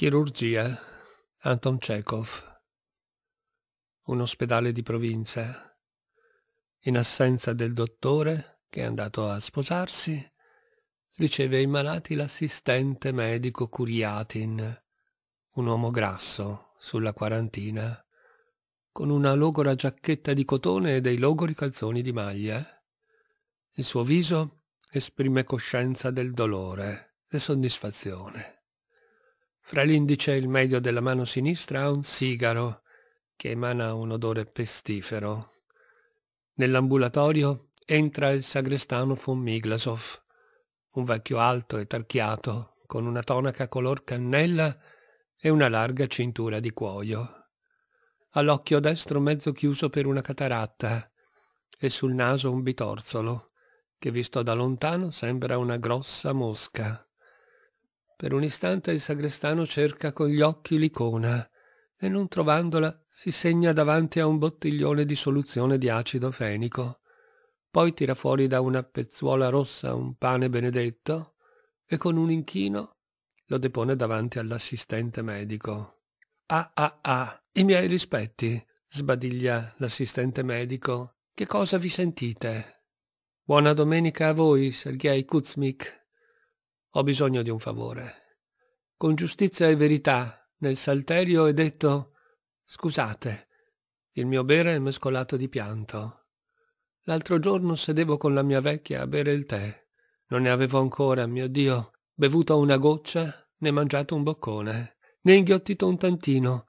Chirurgia Anton Chekhov. Un ospedale di provincia. In assenza del dottore, che è andato a sposarsi, riceve i malati l'assistente medico Curiatin, un uomo grasso, sulla quarantina, con una logora giacchetta di cotone e dei logori calzoni di maglia. Il suo viso esprime coscienza del dolore e soddisfazione. Fra l'indice e il medio della mano sinistra ha un sigaro che emana un odore pestifero. Nell'ambulatorio entra il sagrestano von Miglasov, un vecchio alto e tarchiato, con una tonaca color cannella e una larga cintura di cuoio. Ha l'occhio destro mezzo chiuso per una cataratta e sul naso un bitorzolo, che visto da lontano sembra una grossa mosca. Per un istante il sagrestano cerca con gli occhi l'icona e non trovandola si segna davanti a un bottiglione di soluzione di acido fenico. Poi tira fuori da una pezzuola rossa un pane benedetto e con un inchino lo depone davanti all'assistente medico. Ah ah ah, i miei rispetti, sbadiglia l'assistente medico. Che cosa vi sentite? Buona domenica a voi, Sergei Kuzmik, ho bisogno di un favore. Con giustizia e verità, nel salterio è detto «Scusate, il mio bere è mescolato di pianto. L'altro giorno sedevo con la mia vecchia a bere il tè. Non ne avevo ancora, mio Dio, bevuto una goccia, né mangiato un boccone, né inghiottito un tantino,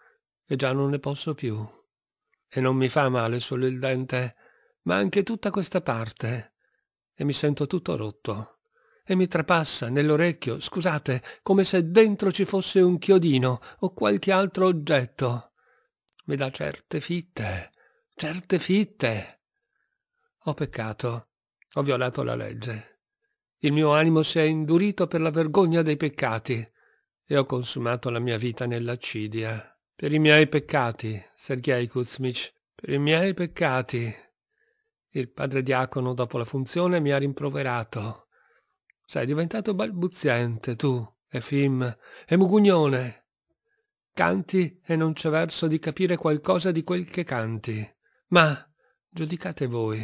e già non ne posso più. E non mi fa male solo il dente, ma anche tutta questa parte, e mi sento tutto rotto e mi trapassa nell'orecchio, scusate, come se dentro ci fosse un chiodino o qualche altro oggetto. Mi dà certe fitte, certe fitte. Ho peccato, ho violato la legge. Il mio animo si è indurito per la vergogna dei peccati e ho consumato la mia vita nell'accidia. Per i miei peccati, Sergei Kuzmich, per i miei peccati. Il padre diacono, dopo la funzione, mi ha rimproverato. Sei diventato balbuziente tu, Efim, e mugugnone. Canti e non c'è verso di capire qualcosa di quel che canti. Ma, giudicate voi,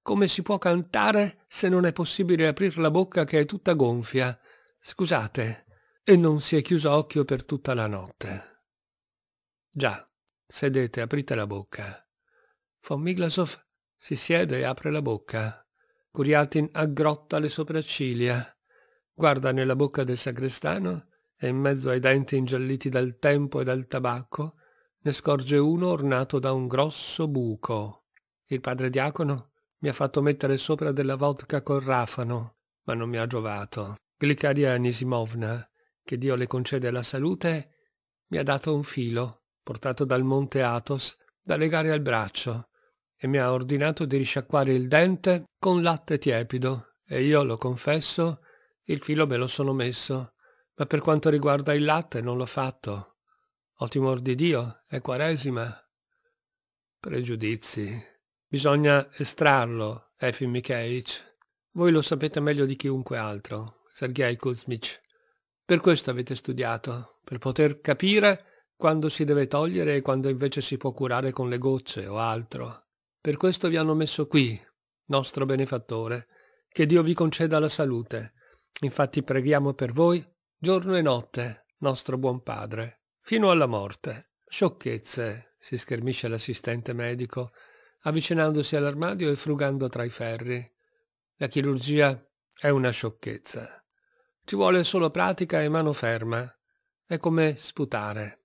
come si può cantare se non è possibile aprir la bocca che è tutta gonfia? Scusate, e non si è chiuso occhio per tutta la notte. Già, sedete, aprite la bocca. Von Miglasov si siede e apre la bocca. Curiatin aggrotta le sopracciglia, guarda nella bocca del sagrestano e in mezzo ai denti ingialliti dal tempo e dal tabacco ne scorge uno ornato da un grosso buco. Il padre diacono mi ha fatto mettere sopra della vodka col rafano, ma non mi ha giovato. Glicaria Anisimovna, che Dio le concede la salute, mi ha dato un filo, portato dal monte Athos, da legare al braccio, e mi ha ordinato di risciacquare il dente con latte tiepido e io lo confesso, il filo me lo sono messo, ma per quanto riguarda il latte non l'ho fatto. Ho timor di Dio, è quaresima. Pregiudizi. Bisogna estrarlo, Efim Mikheich. Voi lo sapete meglio di chiunque altro, Sergei Kuzmich. Per questo avete studiato, per poter capire quando si deve togliere e quando invece si può curare con le gocce o altro. Per questo vi hanno messo qui, nostro benefattore. Che Dio vi conceda la salute. Infatti preghiamo per voi giorno e notte, nostro buon padre, fino alla morte. Sciocchezze, si schermisce l'assistente medico, avvicinandosi all'armadio e frugando tra i ferri. La chirurgia è una sciocchezza. Ci vuole solo pratica e mano ferma. È come sputare.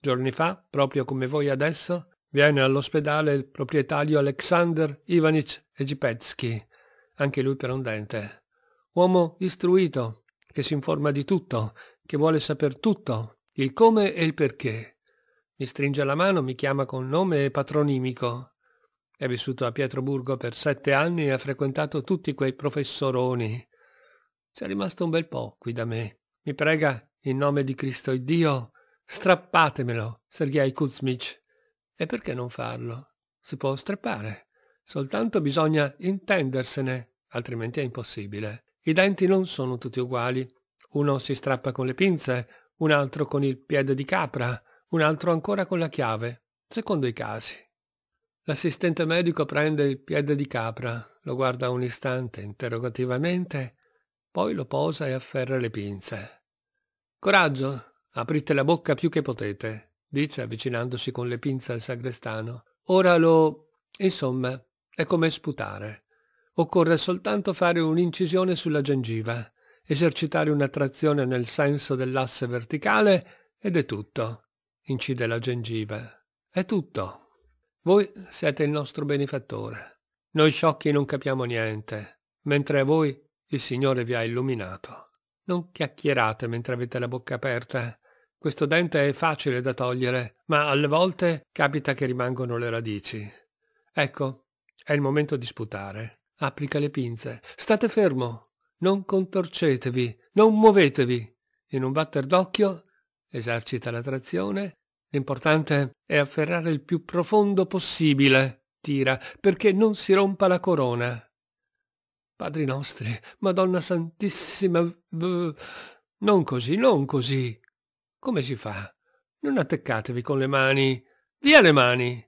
Giorni fa, proprio come voi adesso, Viene all'ospedale il proprietario Alexander Ivanich Egipetsky, anche lui per un dente. Uomo istruito, che si informa di tutto, che vuole saper tutto, il come e il perché. Mi stringe la mano, mi chiama con nome e patronimico. È vissuto a Pietroburgo per sette anni e ha frequentato tutti quei professoroni. C'è rimasto un bel po' qui da me. Mi prega, in nome di Cristo e Dio, strappatemelo, Sergei Kuzmich. E perché non farlo? Si può streppare. Soltanto bisogna intendersene, altrimenti è impossibile. I denti non sono tutti uguali. Uno si strappa con le pinze, un altro con il piede di capra, un altro ancora con la chiave, secondo i casi. L'assistente medico prende il piede di capra, lo guarda un istante interrogativamente, poi lo posa e afferra le pinze. Coraggio, aprite la bocca più che potete dice avvicinandosi con le pinze al sagrestano. Ora lo... insomma, è come sputare. Occorre soltanto fare un'incisione sulla gengiva, esercitare una trazione nel senso dell'asse verticale ed è tutto. Incide la gengiva. È tutto. Voi siete il nostro benefattore. Noi sciocchi non capiamo niente, mentre a voi il Signore vi ha illuminato. Non chiacchierate mentre avete la bocca aperta. Questo dente è facile da togliere, ma alle volte capita che rimangono le radici. Ecco, è il momento di sputare. Applica le pinze. State fermo. Non contorcetevi. Non muovetevi. In un batter d'occhio esercita la trazione. L'importante è afferrare il più profondo possibile. Tira, perché non si rompa la corona. Padri nostri, Madonna Santissima... V... Non così, non così. Come si fa? Non attaccatevi con le mani. Via le mani.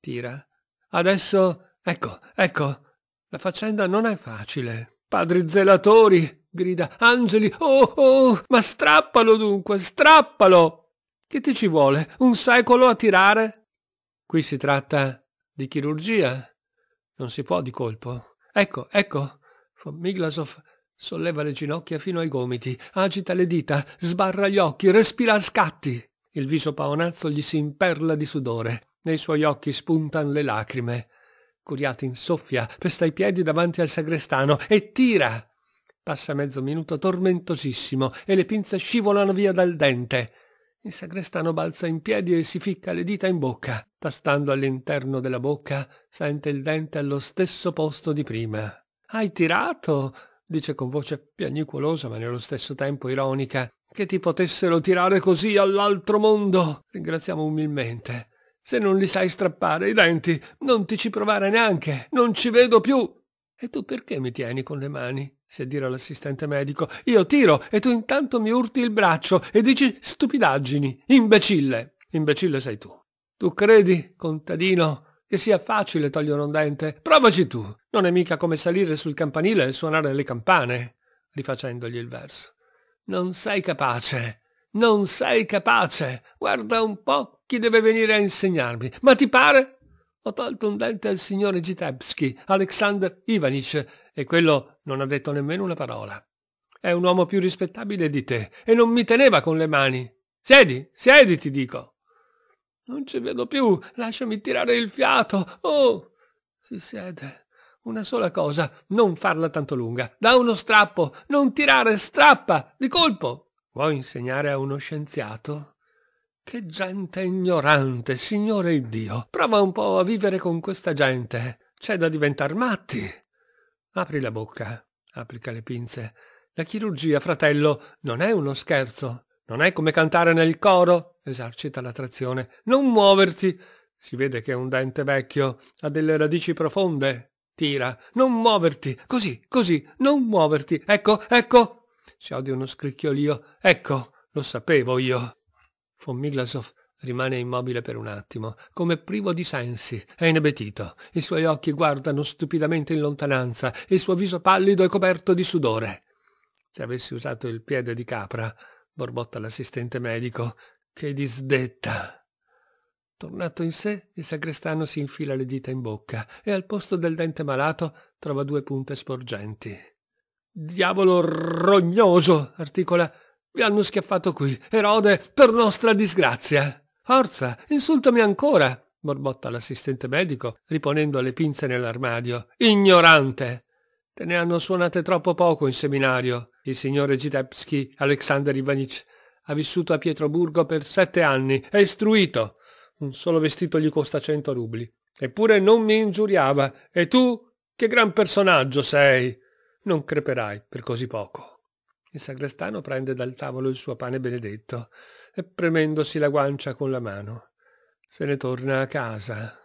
Tira. Adesso, ecco, ecco. La faccenda non è facile. Padri zelatori, grida Angeli. Oh, oh, ma strappalo dunque, strappalo. Che ti ci vuole? Un secolo a tirare? Qui si tratta di chirurgia. Non si può di colpo. Ecco, ecco. Von Miglasov Solleva le ginocchia fino ai gomiti, agita le dita, sbarra gli occhi, respira a scatti. Il viso paonazzo gli si imperla di sudore, nei suoi occhi spuntan le lacrime. Curiatin soffia, pesta i piedi davanti al sagrestano e tira. Passa mezzo minuto tormentosissimo e le pinze scivolano via dal dente. Il sagrestano balza in piedi e si ficca le dita in bocca. Tastando all'interno della bocca, sente il dente allo stesso posto di prima. Hai tirato? dice con voce piagnicolosa ma nello stesso tempo ironica, che ti potessero tirare così all'altro mondo. Ringraziamo umilmente. Se non li sai strappare i denti, non ti ci provare neanche, non ci vedo più. E tu perché mi tieni con le mani? si addira l'assistente medico. Io tiro e tu intanto mi urti il braccio e dici stupidaggini, imbecille. Imbecille sei tu. Tu credi, contadino, che sia facile togliere un dente? Provaci tu. Non è mica come salire sul campanile e suonare le campane, rifacendogli il verso. Non sei capace, non sei capace. Guarda un po' chi deve venire a insegnarmi. Ma ti pare? Ho tolto un dente al signore Gitebski, Alexander Ivanich, e quello non ha detto nemmeno una parola. È un uomo più rispettabile di te e non mi teneva con le mani. Siedi, siedi, ti dico. Non ci vedo più, lasciami tirare il fiato. Oh, si siede una sola cosa, non farla tanto lunga. Da uno strappo, non tirare, strappa, di colpo. Vuoi insegnare a uno scienziato? Che gente ignorante, signore Dio. Prova un po' a vivere con questa gente. C'è da diventar matti. Apri la bocca, applica le pinze. La chirurgia, fratello, non è uno scherzo. Non è come cantare nel coro. Esercita la trazione. Non muoverti. Si vede che è un dente vecchio, ha delle radici profonde, Tira, non muoverti, così, così, non muoverti, ecco, ecco. Si odia uno scricchiolio, ecco, lo sapevo io. Von Miglasov rimane immobile per un attimo, come privo di sensi, è inebetito. I suoi occhi guardano stupidamente in lontananza, il suo viso pallido è coperto di sudore. Se avessi usato il piede di capra, borbotta l'assistente medico, che disdetta. Tornato in sé, il sagrestano si infila le dita in bocca e al posto del dente malato trova due punte sporgenti. Diavolo rognoso, articola. Vi hanno schiaffato qui, Erode, per nostra disgrazia. Forza, insultami ancora, borbotta l'assistente medico, riponendo le pinze nell'armadio. Ignorante! Te ne hanno suonate troppo poco in seminario. Il signore Gitepski Alexander Ivanich ha vissuto a Pietroburgo per sette anni, è istruito, un solo vestito gli costa cento rubli. Eppure non mi ingiuriava. E tu? Che gran personaggio sei! Non creperai per così poco. Il sagrestano prende dal tavolo il suo pane benedetto e premendosi la guancia con la mano. Se ne torna a casa,